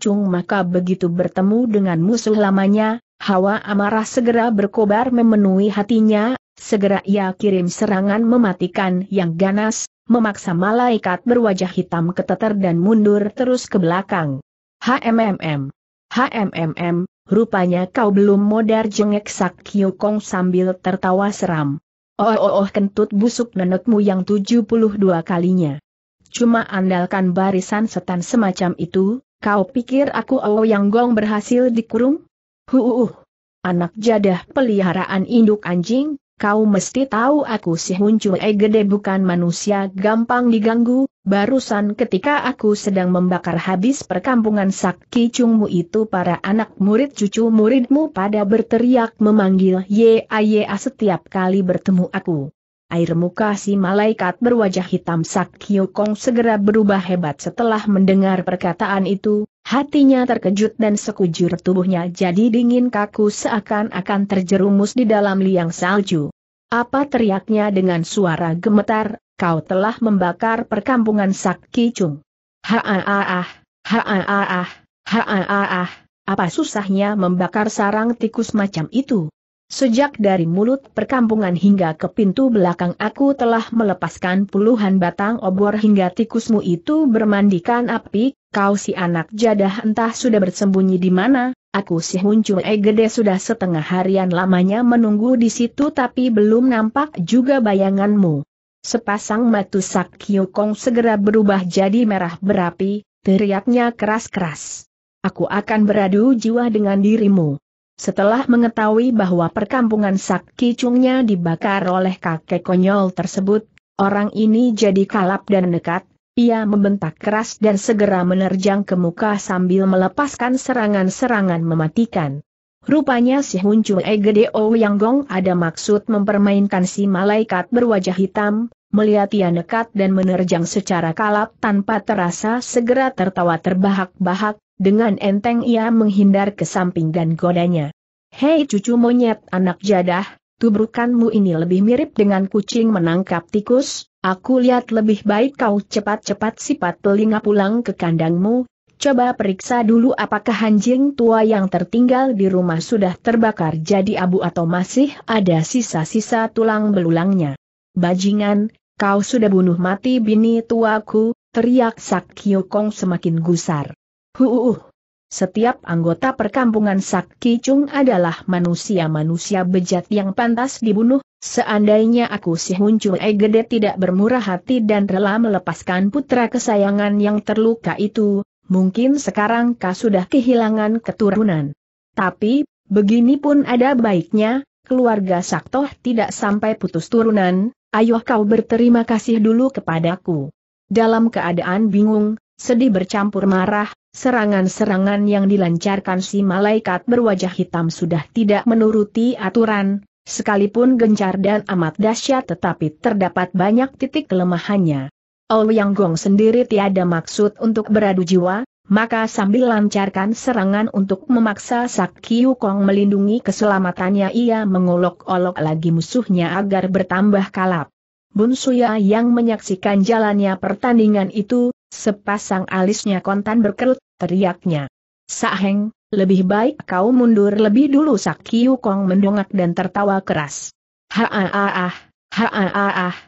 Chung, maka begitu bertemu dengan musuh lamanya, hawa amarah segera berkobar memenuhi hatinya, segera ia kirim serangan mematikan yang ganas, memaksa malaikat berwajah hitam keteter dan mundur terus ke belakang. HMMM HMMM, rupanya kau belum modar jengek Sak Kong sambil tertawa seram. Oh, oh, oh kentut busuk nenekmu yang 72 kalinya. Cuma andalkan barisan setan semacam itu, kau pikir aku Oh Yang Gong berhasil dikurung? Huuuh. Anak jadah peliharaan induk anjing, kau mesti tahu aku si Huncu E gede bukan manusia gampang diganggu, Barusan ketika aku sedang membakar habis perkampungan Sakki Chungmu itu para anak murid cucu muridmu pada berteriak memanggil A setiap kali bertemu aku. Air muka si malaikat berwajah hitam Sakyo Kong segera berubah hebat setelah mendengar perkataan itu, hatinya terkejut dan sekujur tubuhnya jadi dingin kaku seakan-akan terjerumus di dalam liang salju. Apa teriaknya dengan suara gemetar, kau telah membakar perkampungan Kicung. Haaah, haaah, haaah, apa susahnya membakar sarang tikus macam itu? Sejak dari mulut perkampungan hingga ke pintu belakang aku telah melepaskan puluhan batang obor hingga tikusmu itu bermandikan api, kau si anak jadah entah sudah bersembunyi di mana, Aku si Huncu E gede sudah setengah harian lamanya menunggu di situ tapi belum nampak juga bayanganmu. Sepasang mata Kong segera berubah jadi merah berapi, teriaknya keras-keras. Aku akan beradu jiwa dengan dirimu. Setelah mengetahui bahwa perkampungan kicungnya dibakar oleh kakek konyol tersebut, orang ini jadi kalap dan nekat, ia membentak keras dan segera menerjang ke muka sambil melepaskan serangan-serangan mematikan. Rupanya si Hun Egede Gede oh Yang Gong ada maksud mempermainkan si malaikat berwajah hitam, melihat ia nekat dan menerjang secara kalap tanpa terasa segera tertawa terbahak-bahak, dengan enteng ia menghindar ke samping dan godanya. Hei cucu monyet anak jadah, tubrukanmu ini lebih mirip dengan kucing menangkap tikus, aku lihat lebih baik kau cepat-cepat sipat telinga pulang ke kandangmu, coba periksa dulu apakah anjing tua yang tertinggal di rumah sudah terbakar jadi abu atau masih ada sisa-sisa tulang belulangnya. Bajingan, kau sudah bunuh mati bini tuaku, teriak Sak semakin gusar. Huuuh, setiap anggota perkampungan Sak Kicung adalah manusia-manusia bejat yang pantas dibunuh, seandainya aku si Huncu Egede tidak bermurah hati dan rela melepaskan putra kesayangan yang terluka itu, mungkin sekarang kau sudah kehilangan keturunan. Tapi, begini pun ada baiknya, keluarga Saktoh tidak sampai putus turunan, ayo kau berterima kasih dulu kepadaku. Dalam keadaan bingung, sedih bercampur marah, Serangan-serangan yang dilancarkan si malaikat berwajah hitam sudah tidak menuruti aturan, sekalipun gencar dan amat dahsyat tetapi terdapat banyak titik kelemahannya. Ouyang Gong sendiri tiada maksud untuk beradu jiwa, maka sambil lancarkan serangan untuk memaksa Sak Kiu Kong melindungi keselamatannya ia mengolok-olok lagi musuhnya agar bertambah kalap. Bun Suya yang menyaksikan jalannya pertandingan itu, Sepasang alisnya kontan berkerut, teriaknya. Saheng, lebih baik kau mundur lebih dulu Sakti Kong mendongak dan tertawa keras. Haaah, ah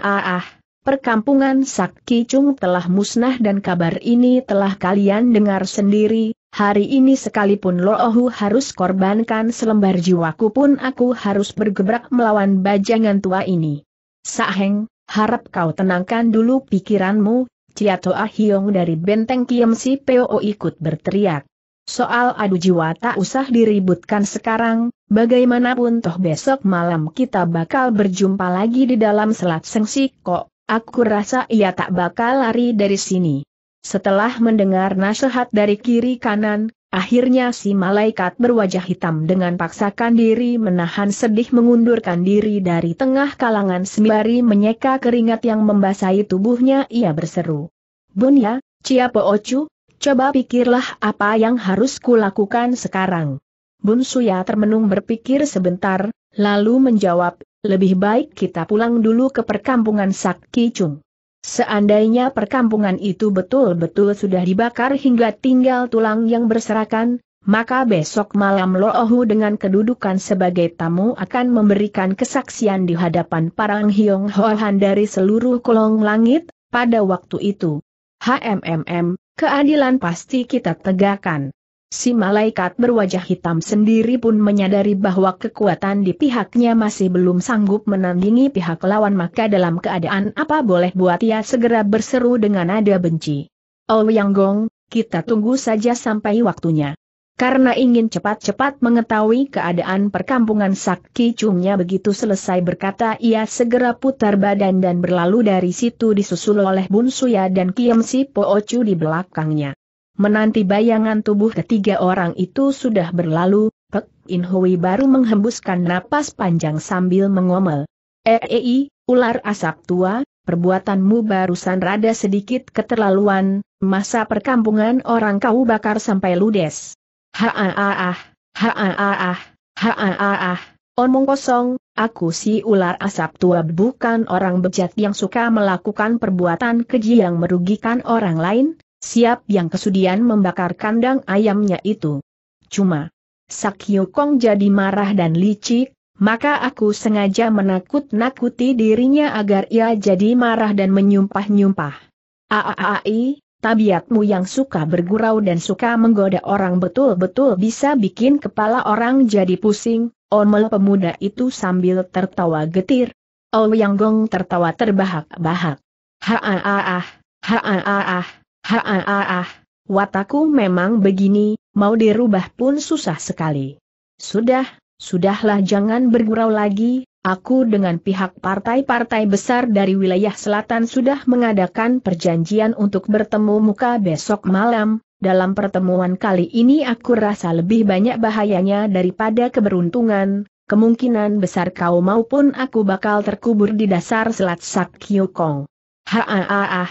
ah perkampungan Sakti Chung telah musnah dan kabar ini telah kalian dengar sendiri, hari ini sekalipun Loohu harus korbankan selembar jiwaku pun aku harus bergebrak melawan bajangan tua ini. Saheng, harap kau tenangkan dulu pikiranmu, Ciato Hiong dari benteng Kiem Si Peo ikut berteriak. Soal adu jiwa tak usah diributkan sekarang, bagaimanapun toh besok malam kita bakal berjumpa lagi di dalam selat Sengsi kok, aku rasa ia tak bakal lari dari sini. Setelah mendengar nasihat dari kiri kanan, Akhirnya si malaikat berwajah hitam dengan paksakan diri menahan sedih mengundurkan diri dari tengah kalangan sembari menyeka keringat yang membasahi tubuhnya ia berseru. Bunya, Cia Ocu, coba pikirlah apa yang harus kulakukan sekarang. Bun Suya termenung berpikir sebentar, lalu menjawab, lebih baik kita pulang dulu ke perkampungan Sak Kicung. Seandainya perkampungan itu betul-betul sudah dibakar hingga tinggal tulang yang berserakan, maka besok malam Loohu dengan kedudukan sebagai tamu akan memberikan kesaksian di hadapan para Hyong Hohan dari seluruh kolong langit, pada waktu itu. HMMM, keadilan pasti kita tegakkan. Si malaikat berwajah hitam sendiri pun menyadari bahwa kekuatan di pihaknya masih belum sanggup menandingi pihak lawan maka dalam keadaan apa boleh buat ia segera berseru dengan nada benci. Oh Yang Gong, kita tunggu saja sampai waktunya. Karena ingin cepat-cepat mengetahui keadaan perkampungan Sakki Chungnya begitu selesai berkata ia segera putar badan dan berlalu dari situ disusul oleh Bun Suya dan Kiem Si Poocu di belakangnya. Menanti bayangan tubuh ketiga orang itu sudah berlalu, Pek In Hui baru menghembuskan napas panjang sambil mengomel. Eei, eh, eh, ular asap tua, perbuatanmu barusan rada sedikit keterlaluan, masa perkampungan orang kau bakar sampai ludes. Haaah, ah, ah, haaah, ah, haaah, omong kosong, aku si ular asap tua bukan orang bejat yang suka melakukan perbuatan keji yang merugikan orang lain, siap yang kesudian membakar kandang ayamnya itu. Cuma, Sakyo Kong jadi marah dan licik, maka aku sengaja menakut-nakuti dirinya agar ia jadi marah dan menyumpah-nyumpah. Aaai, tabiatmu yang suka bergurau dan suka menggoda orang betul-betul bisa bikin kepala orang jadi pusing, omel pemuda itu sambil tertawa getir. Yang Gong tertawa terbahak-bahak. Haaah, haaah, Haaah, watakku wataku memang begini, mau dirubah pun susah sekali. Sudah, sudahlah jangan bergurau lagi, aku dengan pihak partai-partai besar dari wilayah selatan sudah mengadakan perjanjian untuk bertemu muka besok malam, dalam pertemuan kali ini aku rasa lebih banyak bahayanya daripada keberuntungan, kemungkinan besar kau maupun aku bakal terkubur di dasar selat Sakyukong. Ha ah ah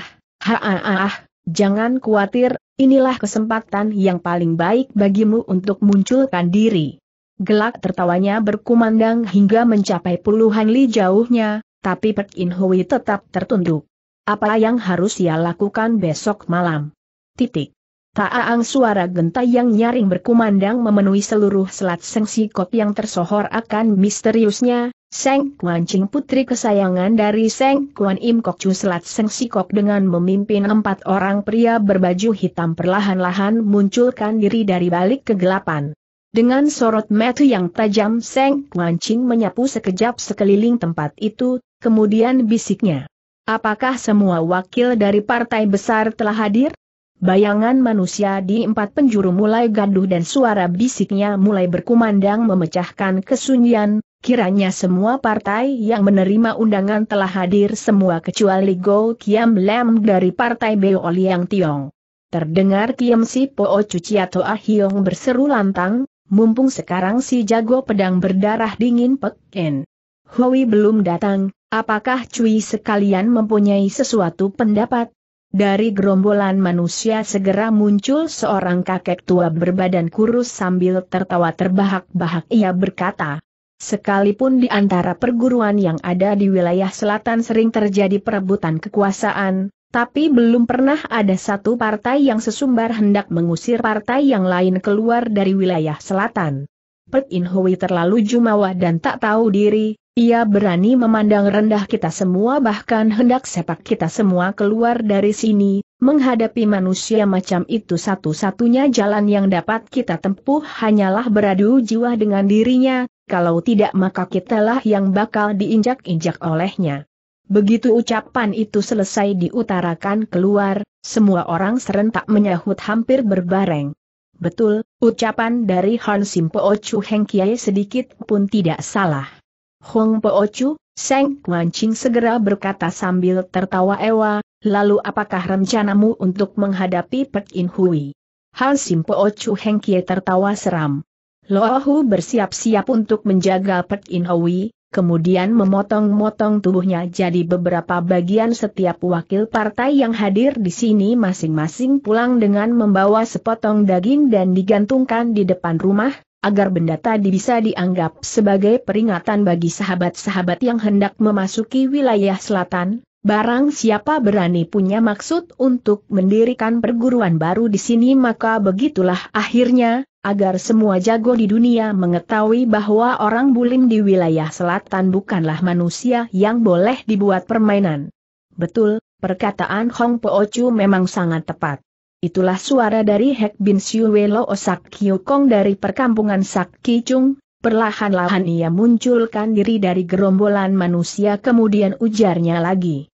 ah, Ah, jangan khawatir, inilah kesempatan yang paling baik bagimu untuk munculkan diri. Gelak tertawanya berkumandang hingga mencapai puluhan li jauhnya, tapi Pek In Hui tetap tertunduk. Apa yang harus ia lakukan besok malam? Titik. Taaang suara genta yang nyaring berkumandang memenuhi seluruh selat sengsi kop yang tersohor akan misteriusnya, Seng Kuan Ching putri kesayangan dari Seng Kuan Im Kok Chu Selat Seng Sikok dengan memimpin empat orang pria berbaju hitam perlahan-lahan munculkan diri dari balik kegelapan. Dengan sorot mata yang tajam Seng Kuan Ching menyapu sekejap sekeliling tempat itu, kemudian bisiknya. Apakah semua wakil dari partai besar telah hadir? Bayangan manusia di empat penjuru mulai gaduh dan suara bisiknya mulai berkumandang memecahkan kesunyian, Kiranya semua partai yang menerima undangan telah hadir semua kecuali Go Kiam Lam dari partai Beo Liang Tiong. Terdengar Kiam Si Po O Cuci atau ah Hiong berseru lantang, mumpung sekarang si jago pedang berdarah dingin Pek En. Hui belum datang, apakah Cui sekalian mempunyai sesuatu pendapat? Dari gerombolan manusia segera muncul seorang kakek tua berbadan kurus sambil tertawa terbahak-bahak ia berkata, Sekalipun di antara perguruan yang ada di wilayah selatan sering terjadi perebutan kekuasaan, tapi belum pernah ada satu partai yang sesumbar hendak mengusir partai yang lain keluar dari wilayah selatan. Pek In Hui terlalu jumawa dan tak tahu diri, ia berani memandang rendah kita semua bahkan hendak sepak kita semua keluar dari sini, menghadapi manusia macam itu satu-satunya jalan yang dapat kita tempuh hanyalah beradu jiwa dengan dirinya, kalau tidak maka kitalah yang bakal diinjak-injak olehnya. Begitu ucapan itu selesai diutarakan keluar, semua orang serentak menyahut hampir berbareng. Betul, ucapan dari Han Simpo Po Chu Heng Kiai sedikit pun tidak salah. Hong Po Chu, Seng Kuan Ching segera berkata sambil tertawa ewa, lalu apakah rencanamu untuk menghadapi Pek In Hui? Han Sim Po Chu Heng Kiai tertawa seram. Lohu bersiap-siap untuk menjaga Pek In kemudian memotong-motong tubuhnya jadi beberapa bagian setiap wakil partai yang hadir di sini masing-masing pulang dengan membawa sepotong daging dan digantungkan di depan rumah, agar benda tadi bisa dianggap sebagai peringatan bagi sahabat-sahabat yang hendak memasuki wilayah selatan, Barang siapa berani punya maksud untuk mendirikan perguruan baru di sini maka begitulah akhirnya, agar semua jago di dunia mengetahui bahwa orang bulim di wilayah selatan bukanlah manusia yang boleh dibuat permainan. Betul, perkataan Hong Po Chu memang sangat tepat. Itulah suara dari Hek Bin Siu Welo Osak Kong dari perkampungan Sak Kichung, perlahan-lahan ia munculkan diri dari gerombolan manusia kemudian ujarnya lagi.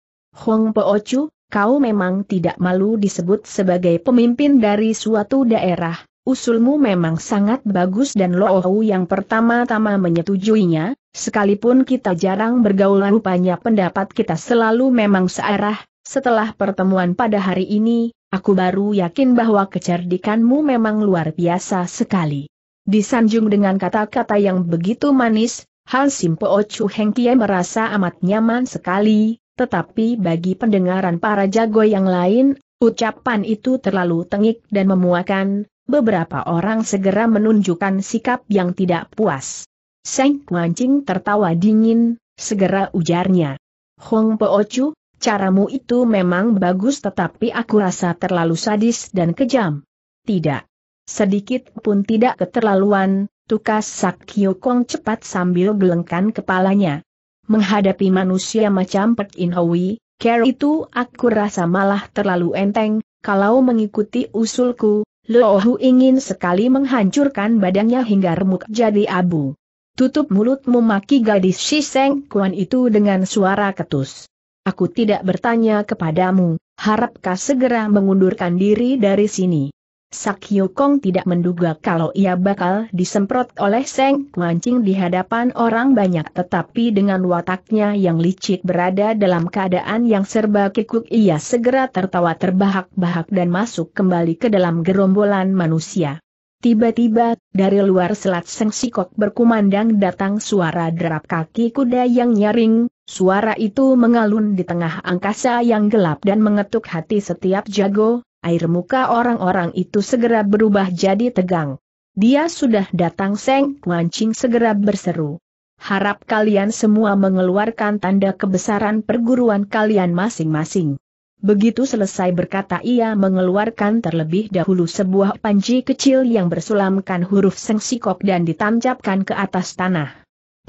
Hong Po Chu, kau memang tidak malu disebut sebagai pemimpin dari suatu daerah, usulmu memang sangat bagus dan Loohu yang pertama-tama menyetujuinya, sekalipun kita jarang bergaul rupanya pendapat kita selalu memang searah, setelah pertemuan pada hari ini, aku baru yakin bahwa kecerdikanmu memang luar biasa sekali. Disanjung dengan kata-kata yang begitu manis, Hal Simpo Chu Heng merasa amat nyaman sekali, tetapi bagi pendengaran para jago yang lain, ucapan itu terlalu tengik dan memuakan, beberapa orang segera menunjukkan sikap yang tidak puas. Seng Kuancing tertawa dingin, segera ujarnya. Hong Po Ocu, caramu itu memang bagus tetapi aku rasa terlalu sadis dan kejam. Tidak. Sedikit pun tidak keterlaluan, tukas Sakyo Kong cepat sambil gelengkan kepalanya. Menghadapi manusia macam Pek In Hui, care itu aku rasa malah terlalu enteng, kalau mengikuti usulku, Loohu ingin sekali menghancurkan badannya hingga remuk jadi abu. Tutup mulutmu, memaki gadis Shiseng Kuan itu dengan suara ketus. Aku tidak bertanya kepadamu, harapkah segera mengundurkan diri dari sini. Sak Kong tidak menduga kalau ia bakal disemprot oleh Seng Kuancing di hadapan orang banyak tetapi dengan wataknya yang licik berada dalam keadaan yang serba kikuk ia segera tertawa terbahak-bahak dan masuk kembali ke dalam gerombolan manusia. Tiba-tiba, dari luar selat Seng Sikok berkumandang datang suara derap kaki kuda yang nyaring, suara itu mengalun di tengah angkasa yang gelap dan mengetuk hati setiap jago, air muka orang-orang itu segera berubah jadi tegang. Dia sudah datang Seng Kuancing segera berseru. Harap kalian semua mengeluarkan tanda kebesaran perguruan kalian masing-masing. Begitu selesai berkata ia mengeluarkan terlebih dahulu sebuah panji kecil yang bersulamkan huruf seng sikok dan ditancapkan ke atas tanah.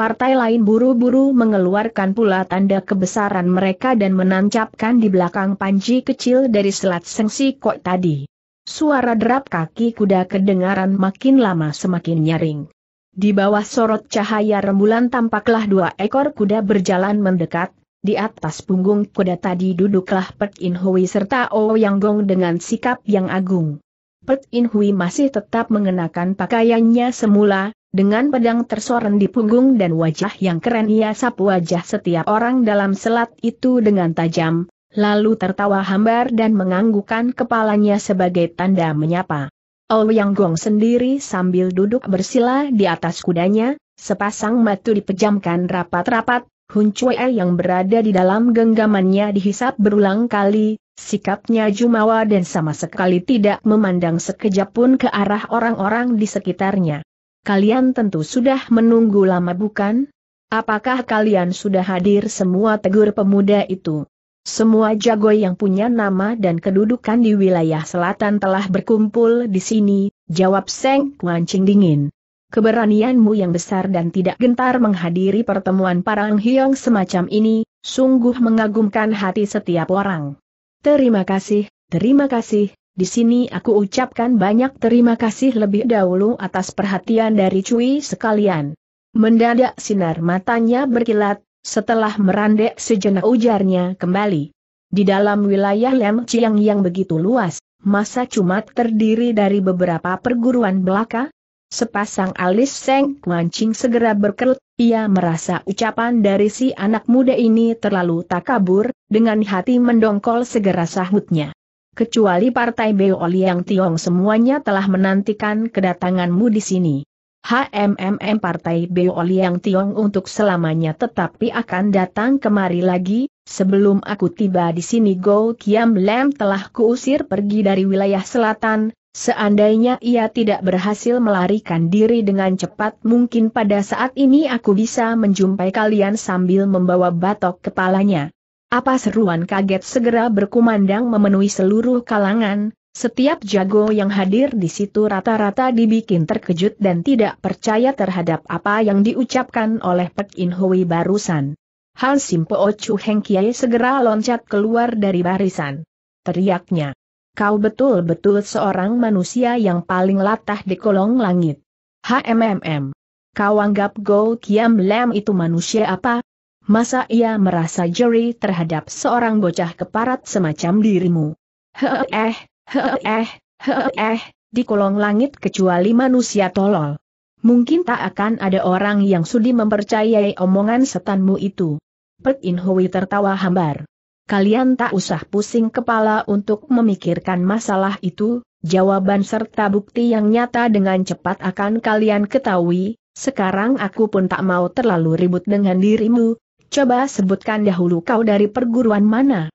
Partai lain buru-buru mengeluarkan pula tanda kebesaran mereka dan menancapkan di belakang panji kecil dari selat sengsi kok tadi. Suara derap kaki kuda kedengaran makin lama semakin nyaring. Di bawah sorot cahaya rembulan tampaklah dua ekor kuda berjalan mendekat, di atas punggung kuda tadi duduklah Pek In Hui serta O Yang Gong dengan sikap yang agung. Pek In Hui masih tetap mengenakan pakaiannya semula, dengan pedang tersorong di punggung dan wajah yang keren ia sapu wajah setiap orang dalam selat itu dengan tajam, lalu tertawa hambar dan menganggukkan kepalanya sebagai tanda menyapa. Yang Gong sendiri sambil duduk bersila di atas kudanya, sepasang mata dipejamkan rapat-rapat, Hun Chue yang berada di dalam genggamannya dihisap berulang kali, sikapnya jumawa dan sama sekali tidak memandang sekejap pun ke arah orang-orang di sekitarnya kalian tentu sudah menunggu lama bukan? Apakah kalian sudah hadir semua tegur pemuda itu? Semua jago yang punya nama dan kedudukan di wilayah selatan telah berkumpul di sini, jawab Seng Kuancing dingin. Keberanianmu yang besar dan tidak gentar menghadiri pertemuan para hiong semacam ini, sungguh mengagumkan hati setiap orang. Terima kasih, terima kasih, di sini aku ucapkan banyak terima kasih lebih dahulu atas perhatian dari Cui sekalian. Mendadak sinar matanya berkilat, setelah merandek sejenak ujarnya kembali. Di dalam wilayah Lem Chiang yang begitu luas, masa cuma terdiri dari beberapa perguruan belaka? Sepasang alis Seng Kuancing segera berkerut, ia merasa ucapan dari si anak muda ini terlalu takabur, dengan hati mendongkol segera sahutnya kecuali partai Beo yang Tiong semuanya telah menantikan kedatanganmu di sini. HMMM Partai Beo yang Tiong untuk selamanya tetapi akan datang kemari lagi, sebelum aku tiba di sini Go Kiam Lam telah kuusir pergi dari wilayah selatan, seandainya ia tidak berhasil melarikan diri dengan cepat mungkin pada saat ini aku bisa menjumpai kalian sambil membawa batok kepalanya. Apa seruan kaget segera berkumandang memenuhi seluruh kalangan, setiap jago yang hadir di situ rata-rata dibikin terkejut dan tidak percaya terhadap apa yang diucapkan oleh Pek In Hui barusan. Han Simpo Chu Heng Kiai segera loncat keluar dari barisan. Teriaknya. Kau betul-betul seorang manusia yang paling latah di kolong langit. HMMM. Kau anggap Go Kiam Lam itu manusia apa? masa ia merasa jeri terhadap seorang bocah keparat semacam dirimu. Heeh, heeh, heeh. di kolong langit kecuali manusia tolol. Mungkin tak akan ada orang yang sudi mempercayai omongan setanmu itu. Pek In Hui tertawa hambar. Kalian tak usah pusing kepala untuk memikirkan masalah itu, jawaban serta bukti yang nyata dengan cepat akan kalian ketahui, sekarang aku pun tak mau terlalu ribut dengan dirimu, Coba sebutkan dahulu kau dari perguruan mana?